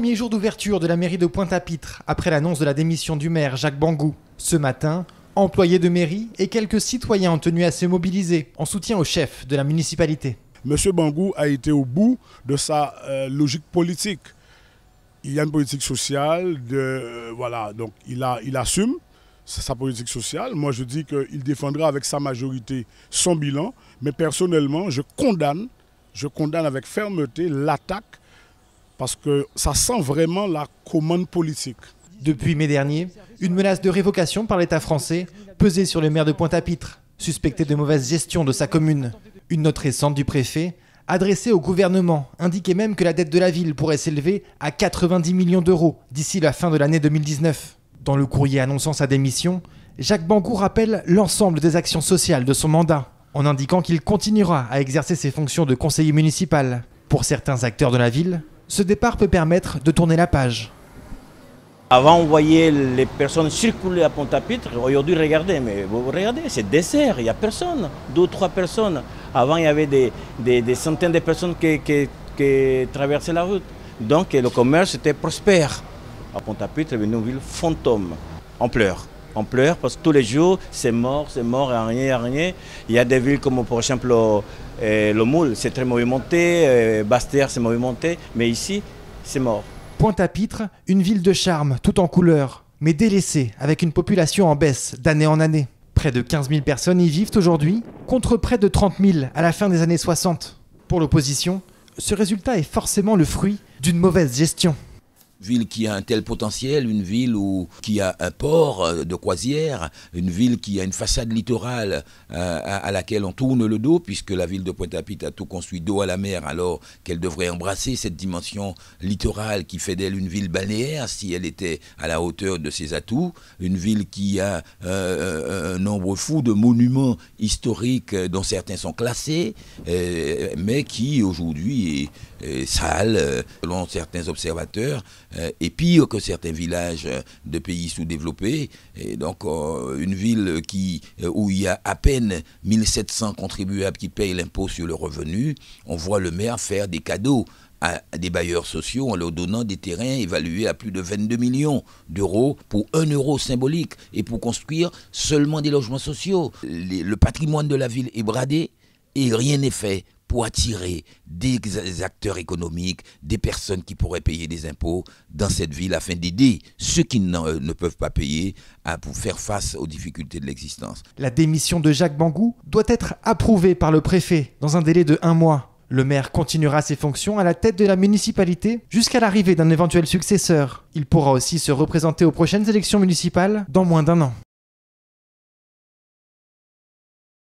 premier jour d'ouverture de la mairie de Pointe-à-Pitre, après l'annonce de la démission du maire Jacques Bangou, ce matin, employés de mairie et quelques citoyens ont tenu à se mobiliser en soutien au chef de la municipalité. Monsieur Bangou a été au bout de sa euh, logique politique. Il y a une politique sociale, de, euh, voilà, donc il, a, il assume sa politique sociale. Moi, je dis qu'il défendra avec sa majorité son bilan, mais personnellement, je condamne, je condamne avec fermeté l'attaque parce que ça sent vraiment la commande politique. Depuis mai dernier, une menace de révocation par l'État français pesait sur le maire de Pointe-à-Pitre, suspecté de mauvaise gestion de sa commune. Une note récente du préfet, adressée au gouvernement, indiquait même que la dette de la ville pourrait s'élever à 90 millions d'euros d'ici la fin de l'année 2019. Dans le courrier annonçant sa démission, Jacques Bangou rappelle l'ensemble des actions sociales de son mandat, en indiquant qu'il continuera à exercer ses fonctions de conseiller municipal. Pour certains acteurs de la ville, ce départ peut permettre de tourner la page. Avant, on voyait les personnes circuler à Pont-à-Pitre. Aujourd'hui, regardez, mais vous regardez, c'est désert, il n'y a personne. Deux ou trois personnes. Avant, il y avait des, centaines de personnes qui, qui, traversaient la route. Donc, le commerce était prospère. À Pont-à-Pitre, avait une ville fantôme. On pleure. On pleure parce que tous les jours, c'est mort, c'est mort, rien, rien. Il y a des villes comme, par exemple, euh, le moule, c'est très mouvementé, euh, Bastère, c'est mouvementé, mais ici, c'est mort. Pointe-à-Pitre, une ville de charme, tout en couleurs, mais délaissée, avec une population en baisse d'année en année. Près de 15 000 personnes y vivent aujourd'hui, contre près de 30 000 à la fin des années 60. Pour l'opposition, ce résultat est forcément le fruit d'une mauvaise gestion ville qui a un tel potentiel, une ville où, qui a un port euh, de croisière, une ville qui a une façade littorale euh, à, laquelle on tourne le dos, puisque la ville de Pointe-à-Pitre a tout construit dos à la mer, alors qu'elle devrait embrasser cette dimension littorale qui fait d'elle une ville balnéaire si elle était à la hauteur de ses atouts, une ville qui a euh, un nombre fou de monuments historiques dont certains sont classés, mais qui aujourd'hui est sale, selon certains observateurs, euh, et pire que certains villages euh, de pays sous-développés. Et donc, euh, une ville qui, où il y a à peine 1700 contribuables qui payent l'impôt sur le revenu, on voit le maire faire des cadeaux à des bailleurs sociaux en leur donnant des terrains évalués à plus de 22 millions d'euros pour un euro symbolique et pour construire seulement des logements sociaux. le patrimoine de la ville est bradé et rien n'est fait pour attirer des acteurs économiques, des personnes qui pourraient payer des impôts dans cette ville afin d'aider ceux qui euh, ne peuvent pas payer à, pour faire face aux difficultés de l'existence. La démission de Jacques Bangou doit être approuvée par le préfet dans un délai de un mois. Le maire continuera ses fonctions à la tête de la municipalité jusqu'à l'arrivée d'un éventuel successeur. Il pourra aussi se représenter aux prochaines élections municipales dans moins d'un an.